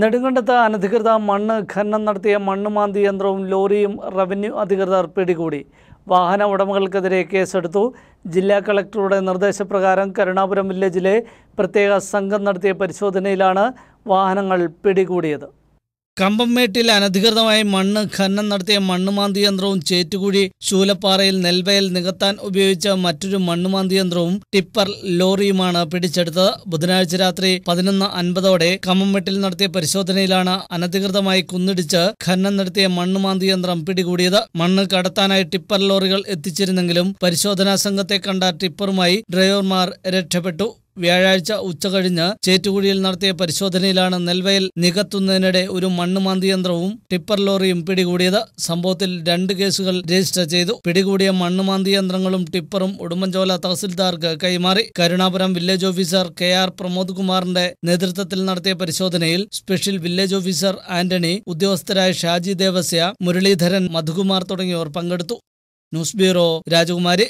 നെടുങ്കണ്ടത്ത് അനധികൃത മണ്ണ് ഖനനം നടത്തിയ മണ്ണുമാന്തി യന്ത്രവും ലോറിയും റവന്യൂ അധികൃതർ പിടികൂടി വാഹന ഉടമകൾക്കെതിരെ കേസെടുത്തു ജില്ലാ കളക്ടറുടെ നിർദ്ദേശപ്രകാരം കരുണാപുരം വില്ലേജിലെ പ്രത്യേക സംഘം നടത്തിയ പരിശോധനയിലാണ് വാഹനങ്ങൾ പിടികൂടിയത് കമ്പംമേട്ടിൽ അനധികൃതമായി മണ്ണ് ഖനനം നടത്തിയ മണ്ണുമാന്തി യന്ത്രവും ചേറ്റുകുഴി ശൂലപ്പാറയിൽ നെൽവയൽ നികത്താൻ ഉപയോഗിച്ച മറ്റൊരു മണ്ണുമാന്തി യന്ത്രവും ടിപ്പർ ലോറിയുമാണ് പിടിച്ചെടുത്തത് ബുധനാഴ്ച രാത്രി പതിനൊന്ന് അൻപതോടെ കമ്പംമേട്ടിൽ നടത്തിയ പരിശോധനയിലാണ് അനധികൃതമായി കുന്നിടിച്ച് ഖനനം നടത്തിയ മണ്ണുമാന്തി യന്ത്രം പിടികൂടിയത് മണ്ണ് കടത്താനായി ടിപ്പർ ലോറികൾ എത്തിച്ചിരുന്നെങ്കിലും പരിശോധനാ സംഘത്തെ കണ്ട ടിപ്പറുമായി ഡ്രൈവർമാർ രക്ഷപ്പെട്ടു വ്യാഴാഴ്ച ഉച്ചകഴിഞ്ഞ് ചേറ്റുകുഴിയിൽ നടത്തിയ പരിശോധനയിലാണ് നെൽവയൽ നികത്തുന്നതിനിടെ ഒരു മണ്ണുമാന്തി യന്ത്രവും ടിപ്പർ ലോറിയും പിടികൂടിയത് സംഭവത്തിൽ രണ്ട് കേസുകൾ രജിസ്റ്റർ ചെയ്തു പിടികൂടിയ മണ്ണുമാന്തി യന്ത്രങ്ങളും ടിപ്പറും ഉടുമ്പൻചോല തഹസിൽദാർക്ക് കൈമാറി Karunapuram village officer K R Pramod കുമാറിന്റെ നേതൃത്വത്തിൽ നടത്തിയ പരിശോധനയിൽ സ്പെഷ്യൽ വില്ലേജ് ഓഫീസർ ആന്റണി ഉദ്യോഗസ്ഥരായ ഷാജി ദേവസ്യ മുരളീധരൻ മധുകുമാർ തുടങ്ങിയവർ പങ്കെടുത്തു ന്യൂസ് ബ്യൂറോ രാജകുമാരി